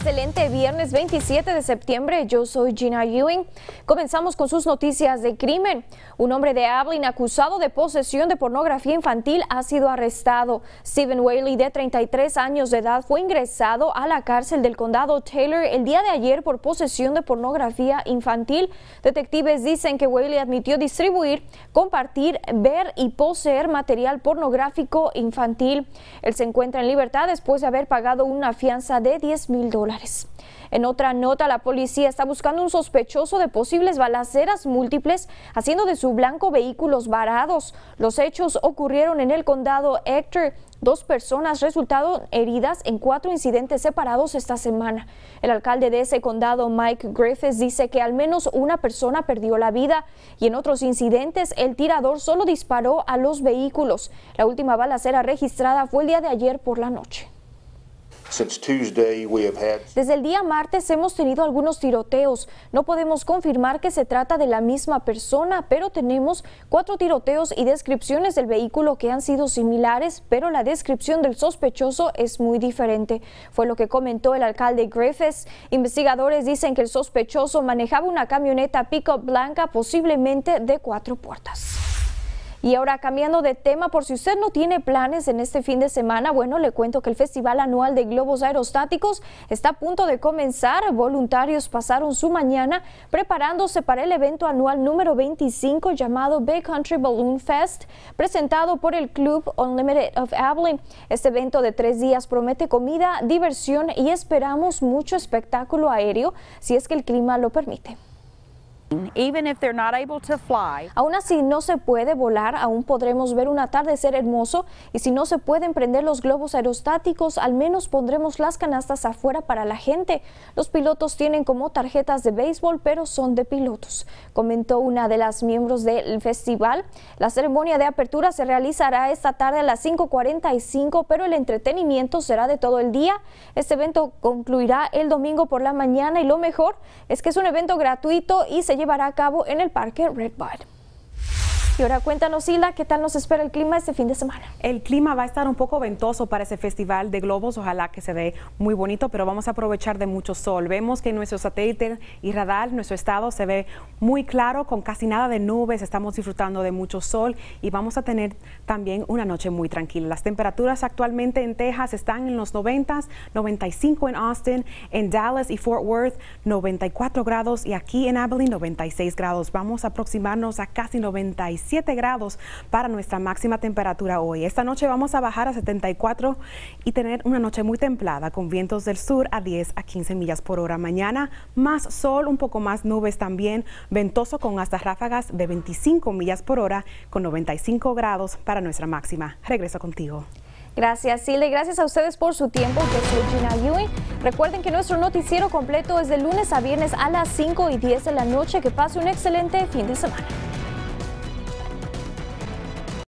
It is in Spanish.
excelente viernes 27 de septiembre. Yo soy Gina Ewing. Comenzamos con sus noticias de crimen. Un hombre de Ablin acusado de posesión de pornografía infantil ha sido arrestado. Steven Whaley, de 33 años de edad, fue ingresado a la cárcel del condado Taylor el día de ayer por posesión de pornografía infantil. Detectives dicen que Whaley admitió distribuir, compartir, ver y poseer material pornográfico infantil. Él se encuentra en libertad después de haber pagado una fianza de 10 mil dólares. En otra nota, la policía está buscando un sospechoso de posibles balaceras múltiples, haciendo de su blanco vehículos varados. Los hechos ocurrieron en el condado Hector. Dos personas resultaron heridas en cuatro incidentes separados esta semana. El alcalde de ese condado, Mike Griffiths, dice que al menos una persona perdió la vida y en otros incidentes el tirador solo disparó a los vehículos. La última balacera registrada fue el día de ayer por la noche. Desde el día martes hemos tenido algunos tiroteos. No podemos confirmar que se trata de la misma persona, pero tenemos cuatro tiroteos y descripciones del vehículo que han sido similares, pero la descripción del sospechoso es muy diferente. Fue lo que comentó el alcalde Griffiths. Investigadores dicen que el sospechoso manejaba una camioneta pick-up blanca, posiblemente de cuatro puertas. Y ahora cambiando de tema, por si usted no tiene planes en este fin de semana, bueno, le cuento que el Festival Anual de Globos Aerostáticos está a punto de comenzar. Voluntarios pasaron su mañana preparándose para el evento anual número 25 llamado Bay Country Balloon Fest, presentado por el Club Unlimited of Abilene. Este evento de tres días promete comida, diversión y esperamos mucho espectáculo aéreo, si es que el clima lo permite. Aún así no se puede volar, aún podremos ver un atardecer hermoso y si no se pueden prender los globos aerostáticos, al menos pondremos las canastas afuera para la gente. Los pilotos tienen como tarjetas de béisbol, pero son de pilotos, comentó una de las miembros del festival. La ceremonia de apertura se realizará esta tarde a las 5.45, pero el entretenimiento será de todo el día. Este evento concluirá el domingo por la mañana y lo mejor es que es un evento gratuito y se llevará a cabo en el Parque Red Bud. Y ahora cuéntanos, Hilda, ¿qué tal nos espera el clima este fin de semana? El clima va a estar un poco ventoso para ese festival de globos, ojalá que se ve muy bonito, pero vamos a aprovechar de mucho sol. Vemos que nuestro satélite y radar, nuestro estado se ve muy claro, con casi nada de nubes, estamos disfrutando de mucho sol y vamos a tener también una noche muy tranquila. Las temperaturas actualmente en Texas están en los 90, 95 en Austin, en Dallas y Fort Worth 94 grados y aquí en Abilene 96 grados. Vamos a aproximarnos a casi 95 7 grados para nuestra máxima temperatura hoy. Esta noche vamos a bajar a 74 y tener una noche muy templada con vientos del sur a 10 a 15 millas por hora. Mañana más sol, un poco más nubes también, ventoso con hasta ráfagas de 25 millas por hora con 95 grados para nuestra máxima. Regreso contigo. Gracias, Silvia. Gracias a ustedes por su tiempo. Yo soy Gina Recuerden que nuestro noticiero completo es de lunes a viernes a las 5 y 10 de la noche. Que pase un excelente fin de semana.